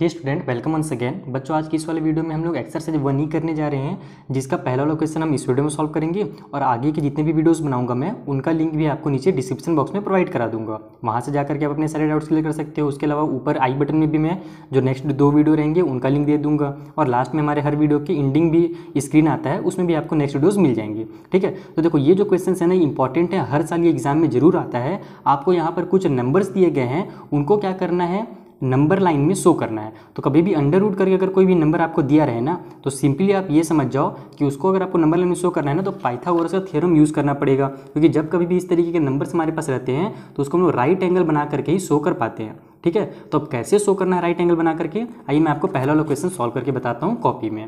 Hey student welcome on again बच्चों आज की इस वाले वीडियो में हम लोग एक्सरसाइज वन ही करने जा रहे हैं जिसका पहला वाला क्वेश्चन हम इस वीडियो में सॉल्व करेंगे और आगे के जितने भी वीडियोस बनाऊंगा मैं उनका लिंक भी आपको नीचे डिस्क्रिप्शन बॉक्स में प्रोवाइड करा दूंगा वहाँ से जाकर के आप अपने सारे डाउट्स क्लियर कर सकते हो उसके अलावा ऊपर आई बटन में भी मैं जो नेक्स्ट दो वीडियो रहेंगे उनका लिंक दे दूंगा और लास्ट में हमारे हर वीडियो की एंडिंग भी स्क्रीन आता है उसमें भी आपको नेक्स्ट वीडियोज़ मिल जाएंगे ठीक है तो देखो ये जो क्वेश्चन है ना इंपॉर्टेंट है हर साल ये एग्जाम में जरूर आता है आपको यहाँ पर कुछ नंबर्स दिए गए हैं उनको क्या करना है नंबर लाइन में शो करना है तो कभी भी अंडर रूट करके अगर कोई भी नंबर आपको दिया रहे ना तो सिंपली आप ये समझ जाओ कि उसको अगर आपको नंबर लाइन में शो करना है ना तो पाइथागोरस का थ्योरम यूज़ करना पड़ेगा क्योंकि जब कभी भी इस तरीके के नंबर्स हमारे पास रहते हैं तो उसको हम लोग राइट एंगल बना करके ही शो कर पाते हैं ठीक है तो अब कैसे शो करना है राइट एंगल बना करके आइए मैं आपको पहला लोकेशन सॉल्व करके बताता हूँ कॉपी में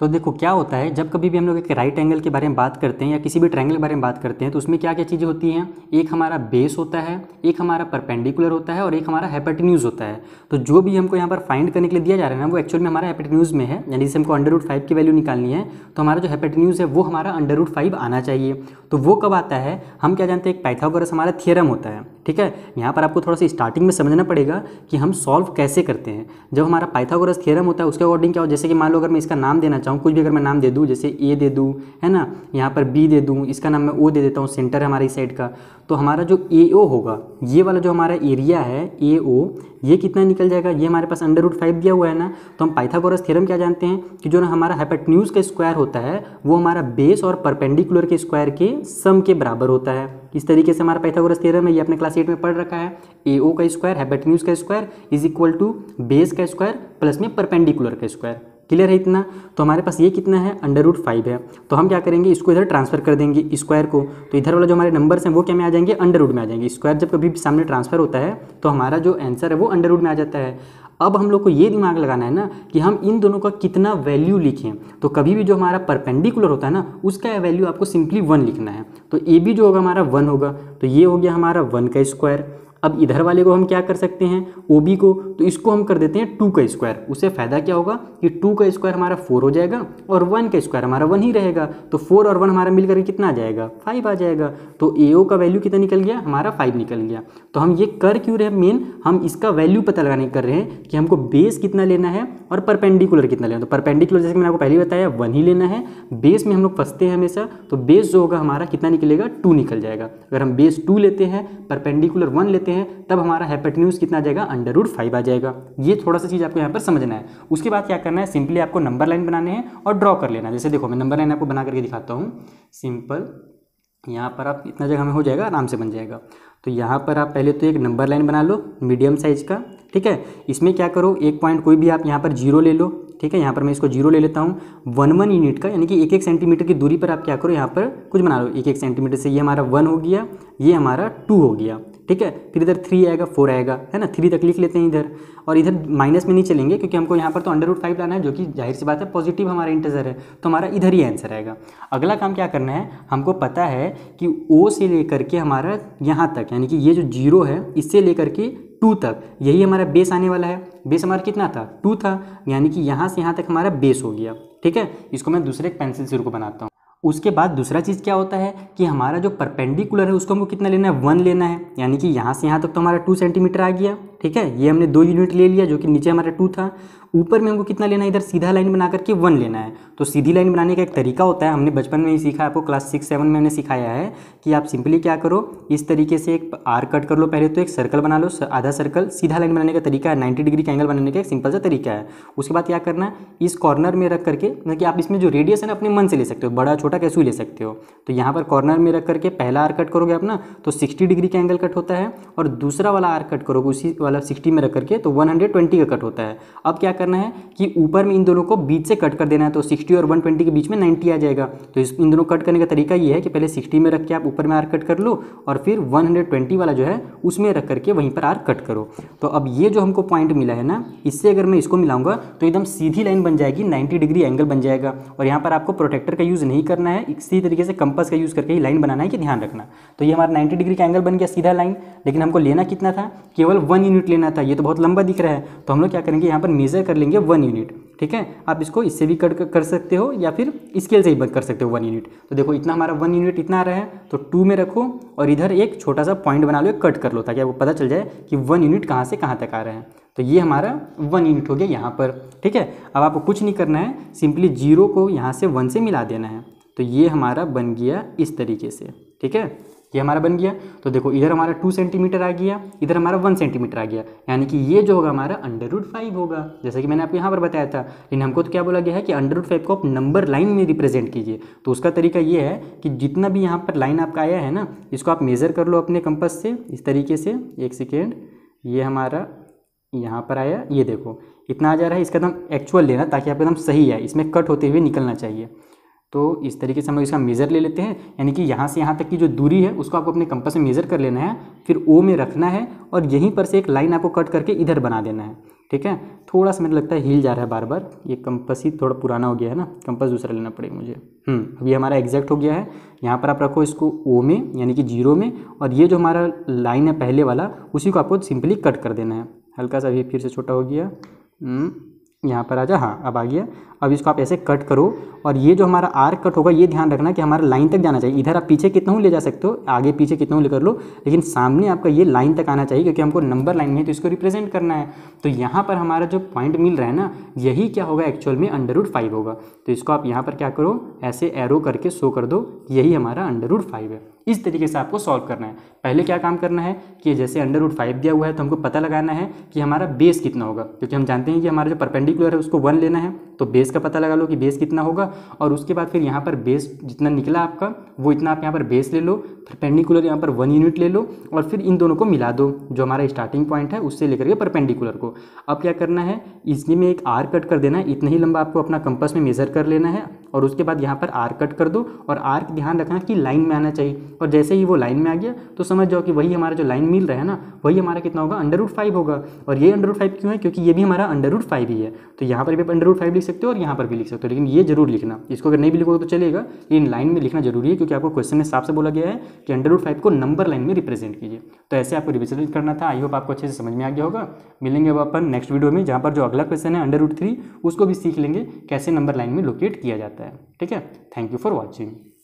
तो देखो क्या होता है जब कभी भी हम लोग एक राइट एंगल के बारे में बात करते हैं या किसी भी ट्रायंगल के बारे में बात करते हैं तो उसमें क्या क्या चीज़ें होती हैं एक हमारा बेस होता है एक हमारा परपेंडिकुलर होता है और एक हमारा हैपेटन्यूज़ होता है तो जो भी हमको यहाँ पर फाइंड करने के लिए दिया जा रहा है ना वो एक्चुअल में हमारा हैपेटन्यूज़ में है यानी जिससे हमको अंडर रूट फाइव की वैल्यू निकालनी है तो हमारा जो हैपेटन्यूज़ है वो हमारा अंडर रूट फाइव आना चाहिए तो वो कब आता है हम क्या जानते हैं एक पाइथागोरस हमारा थियरम होता है ठीक है यहाँ पर आपको थोड़ा सा स्टार्टिंग में समझना पड़ेगा कि हम सॉल्व कैसे करते हैं जब हमारा पाइथागोरस थ्योरम होता है उसके अकॉर्डिंग क्या हो जैसे कि मान लो अगर मैं इसका नाम देना चाहूँ कुछ भी अगर मैं नाम दे दूँ जैसे ए दे दूँ है ना यहाँ पर बी दे दूँ इसका नाम मैं ओ दे देता हूँ सेंटर है साइड का तो हमारा जो ए ओ होगा ये वाला जो हमारा एरिया है ए ओ ये कितना निकल जाएगा ये हमारे पास अंडर रूट फाइव दिया हुआ है ना तो हम पाइथागोरस थ्योरम क्या जानते हैं कि जो ना हमारा हाइपटन्यूज का स्क्वायर होता है वो हमारा बेस और परपेंडिकुलर के स्क्वायर के सम के बराबर होता है किस तरीके से हमारा पैथागोरस थ्योरम है ये अपने क्लास एट में पढ़ रखा है ए ओ का स्क्वायर हैबेटन्यूज का square is equal to base का स्क्वायर प्लस में परपेंडिकुलर का स्क्वायर क्लियर है इतना तो हमारे पास ये कितना है अंडर रूट फाइव है तो हम क्या करेंगे इसको इधर ट्रांसफर कर देंगे स्क्वायर को तो इधर वाला जो हमारे नंबर्स हैं वो क्या में आ जाएंगे अंडर रूट में आ जाएंगे स्क्वायर जब कभी सामने ट्रांसफर होता है तो हमारा जो आंसर है वो अंडर रूट में आ जाता है अब हम लोग को ये दिमाग लगाना है ना कि हम इन दोनों का कितना वैल्यू लिखें तो कभी भी जो हमारा परपेंडिकुलर होता है ना उसका वैल्यू आपको सिंपली वन लिखना है तो ए बी जो होगा हमारा वन होगा तो ये हो गया हमारा वन का स्क्वायर अब इधर वाले को हम क्या कर सकते हैं ओ बी को तो इसको हम कर देते हैं टू का स्क्वायर उससे फ़ायदा क्या होगा कि टू का स्क्वायर हमारा फोर हो जाएगा और वन का स्क्वायर हमारा वन ही रहेगा तो फोर और वन हमारा मिल करके कितना आ जाएगा फाइव आ जाएगा तो ए ओ का वैल्यू कितना निकल गया हमारा फाइव निकल गया तो हम ये कर क्यों रहे मेन हम इसका वैल्यू पता लगाने कर रहे हैं कि हमको बेस कितना लेना है और परपेंडिकुलर कितना लेना तो परपेंडिकुलर जैसे मैंने आपको पहले बताया वन ही लेना है बेस में हम लोग फंसते हैं हमेशा तो बेस जो होगा हमारा कितना निकलेगा टू निकल जाएगा अगर हम बेस टू लेते हैं परपेंडिकुलर वन लेते लेते हैं तब हमारा हैपेटन्यूज कितना जाएगा अंडर रूट फाइव आ जाएगा ये थोड़ा सा चीज़ आपको यहाँ पर समझना है उसके बाद क्या करना है सिंपली आपको नंबर लाइन बनाने हैं और ड्रॉ कर लेना जैसे देखो मैं नंबर लाइन आपको बना करके दिखाता हूँ सिंपल यहाँ पर आप इतना जगह में हो जाएगा आराम से बन जाएगा तो यहाँ पर आप पहले तो एक नंबर लाइन बना लो मीडियम साइज का ठीक है इसमें क्या करो एक पॉइंट कोई भी आप यहाँ पर जीरो ले लो ठीक है यहाँ पर मैं इसको जीरो ले लेता हूँ वन वन यूनिट का यानी कि एक एक सेंटीमीटर की दूरी पर आप क्या करो यहाँ पर कुछ बना लो एक एक सेंटीमीटर से ये हमारा वन हो गया ये हमारा टू हो गया ठीक है फिर इधर थ्री आएगा फोर आएगा है ना थ्री तक लिख लेते हैं इधर और इधर माइनस में नहीं चलेंगे क्योंकि हमको यहाँ पर तो अंडर रूट फाइव लाना है जो कि जाहिर सी बात है पॉजिटिव हमारा इंटेजर है तो हमारा इधर ही आंसर आएगा अगला काम क्या करना है हमको पता है कि ओ से लेकर के हमारा यहाँ तक यानी कि ये जो जीरो है इससे लेकर के टू तक यही हमारा बेस आने वाला है बेस हमारा कितना था टू था यानी कि यहाँ से यहाँ तक हमारा बेस हो गया ठीक है इसको मैं दूसरे पेंसिल से को बनाता हूँ उसके बाद दूसरा चीज़ क्या होता है कि हमारा जो परपेंडिकुलर है उसको हमको कितना लेना है वन लेना है यानी कि यहाँ से यहाँ तक तो हमारा टू सेंटीमीटर आ गया ठीक है ये हमने दो यूनिट ले लिया जो कि नीचे हमारा टू था ऊपर में हमको कितना लेना है इधर सीधा लाइन बना करके वन लेना है तो सीधी लाइन बनाने का एक तरीका होता है हमने बचपन में ही सीखा आपको क्लास सिक्स सेवन में हमने सिखाया है कि आप सिंपली क्या करो इस तरीके से एक आर कट कर लो पहले तो एक सर्कल बना लो आधा सर्कल सीधा लाइन बनाने का तरीका है नाइन्टी डिग्री का एंगल बनाने का एक सिंपल सा तरीका है उसके बाद क्या करना है इस कॉर्नर में रख करके मतलब कि आप इसमें जो रेडियस है ना अपने मन से ले सकते हो बड़ा छोटा कैसे ले सकते हो तो यहाँ पर कॉर्नर में रख करके पहला आर कट करोगे अपना तो सिक्सटी डिग्री का एंगल कट होता है और दूसरा वाला आर कट करोगे उसी वाला सिक्सटी में रख करके तो वन हंड्रेड ट्वेंटी का कट होता है अब क्या करना है कि ऊपर में इन दोनों को बीच से कट कर देना है तो सिक्सटी और वन ट्वेंटी के बीच में नाइन्टी आ जाएगा तो इस इन दोनों कट करने का तरीका ये है कि पहले सिक्सटी में रख के आप ऊपर में आर कट कर लो और फिर वन हंड्रेड ट्वेंटी वाला जो है उसमें रख करके वहीं पर आर कट करो तो अब ये जो हमको पॉइंट मिला है ना इससे अगर मैं इसको मिलाऊंगा तो एकदम सीधी लाइन बन जाएगी नाइन्टी डिग्री एंगल बन जाएगा और यहाँ पर आपको प्रोटेक्टर का यूज़ नहीं करना है इसी तरीके से कंपस का यूज़ करके ही लाइन बनाना है कि ध्यान रखना तो ये हमारा नाइन्टी डिग्री का एंगल बन गया सीधा लाइन लेकिन हमको लेना कितना था केवल वन यूनिट यूनिट लेना था ये तो बहुत लंबा दिख रहा है तो हम लोग क्या करेंगे यहाँ पर मेजर कर लेंगे वन यूनिट ठीक है आप इसको इससे भी कट कर सकते हो या फिर स्केल से ही कर सकते हो वन यूनिट तो देखो इतना हमारा वन यूनिट इतना आ रहा है तो टू में रखो और इधर एक छोटा सा पॉइंट बना लो कट कर लो ताकि आपको पता चल जाए कि वन यूनिट कहाँ से कहाँ तक आ रहा है तो ये हमारा वन यूनिट हो गया यहाँ पर ठीक है अब आपको कुछ नहीं करना है सिंपली जीरो को यहाँ से वन से मिला देना है तो ये हमारा बन गया इस तरीके से ठीक है ये हमारा बन गया तो देखो इधर हमारा टू सेंटीमीटर आ गया इधर हमारा वन सेंटीमीटर आ गया यानी कि ये जो होगा हमारा अंडर रूट फाइव होगा जैसे कि मैंने आपको यहाँ पर बताया था लेकिन हमको तो क्या बोला गया है कि अंडर रूट फाइव को आप नंबर लाइन में रिप्रेजेंट कीजिए तो उसका तरीका ये है कि जितना भी यहाँ पर लाइन आपका आया है ना इसको आप मेज़र कर लो अपने कंपस से इस तरीके से एक सेकेंड ये हमारा यहाँ पर आया ये देखो इतना आ जा रहा है इसका एकदम एक्चुअल लेना ताकि आपका एकदम सही आए इसमें कट होते हुए निकलना चाहिए तो इस तरीके से हम लोग इसका मेज़र ले लेते हैं यानी कि यहाँ से यहाँ तक की जो दूरी है उसको आपको अपने कंपास में मेज़र कर लेना है फिर ओ में रखना है और यहीं पर से एक लाइन आपको कट करके इधर बना देना है ठीक है थोड़ा सा मेरे लगता है हिल जा रहा है बार बार ये कंपस ही थोड़ा पुराना हो गया है ना कंपस दूसरा लेना पड़ेगा मुझे हम्म, अभी हमारा एग्जैक्ट हो गया है यहाँ पर आप रखो इसको ओ में यानी कि जीरो में और ये जो हमारा लाइन है पहले वाला उसी को आपको सिंपली कट कर देना है हल्का सा अभी फिर से छोटा हो गया हम्म। यहाँ पर आ जा हाँ अब आ गया अब इसको आप ऐसे कट करो और ये जो हमारा आर कट होगा ये ध्यान रखना कि हमारा लाइन तक जाना चाहिए इधर आप पीछे कितना ले जा सकते हो आगे पीछे कितना ले कर लो लेकिन सामने आपका ये लाइन तक आना चाहिए क्योंकि हमको नंबर लाइन में तो इसको रिप्रेजेंट करना है तो यहाँ पर हमारा जो पॉइंट मिल रहा है ना यही क्या होगा एक्चुअल में अंडर फाइव होगा तो इसको आप यहाँ पर क्या करो ऐसे एरो करके शो कर दो यही हमारा अंडर फाइव है इस तरीके से आपको सॉल्व करना है पहले क्या काम करना है कि जैसे अंडर रूट फाइव दिया हुआ है तो हमको पता लगाना है कि हमारा बेस कितना होगा क्योंकि हम जानते हैं कि हमारा जो परपेंडिकुलर है उसको वन लेना है तो बेस का पता लगा लो कि बेस कितना होगा और उसके बाद फिर यहाँ पर बेस जितना निकला आपका वो इतना आप यहाँ पर बेस ले लो परपेंडिकुलर यहाँ पर वन यूनिट ले लो और फिर इन दोनों को मिला दो जो हमारा स्टार्टिंग पॉइंट है उससे लेकर के परपेंडिकुलर को अब क्या करना है इसमें एक आर कट कर देना है इतना ही लंबा आपको अपना कंपस में मेजर कर लेना है और उसके बाद यहाँ पर आर्क कट कर दो और आर्क ध्यान रखना कि लाइन में आना चाहिए और जैसे ही वो लाइन में आ गया तो समझ जाओ कि वही हमारा जो लाइन मिल रहा है ना वही हमारा कितना होगा अंडर रूट फाइव होगा और ये अंडर रूट फाइव क्यों है क्योंकि ये भी हमारा अंडर रूट फाइव ही है तो यहाँ पर भी आप अंडर रूट फाइव लिख सकते हो और यहाँ पर भी लिख सकते हो लेकिन ये जरूर लिखना इसको अगर नहीं भी लिखोगे तो चलेगा लेकिन लाइन में लिखना जरूरी है क्योंकि आपको क्वेश्चन में साफ से बोला गया है कि अंडर रूट फाइव को नंबर लाइन में रिप्रेजेंट कीजिए तो ऐसे आपको रिप्रेजेंट करना था आई होप आपको अच्छे से समझ में आ गया होगा मिलेंगे अब अपन नेक्स्ट वीडियो में जहाँ पर जो अगला क्वेश्चन है अंडर रूट थ्री उसको भी सीख लेंगे कैसे नंबर लाइन में लोकेट किया जाता है रहता है ठीक है थैंक यू फॉर वॉचिंग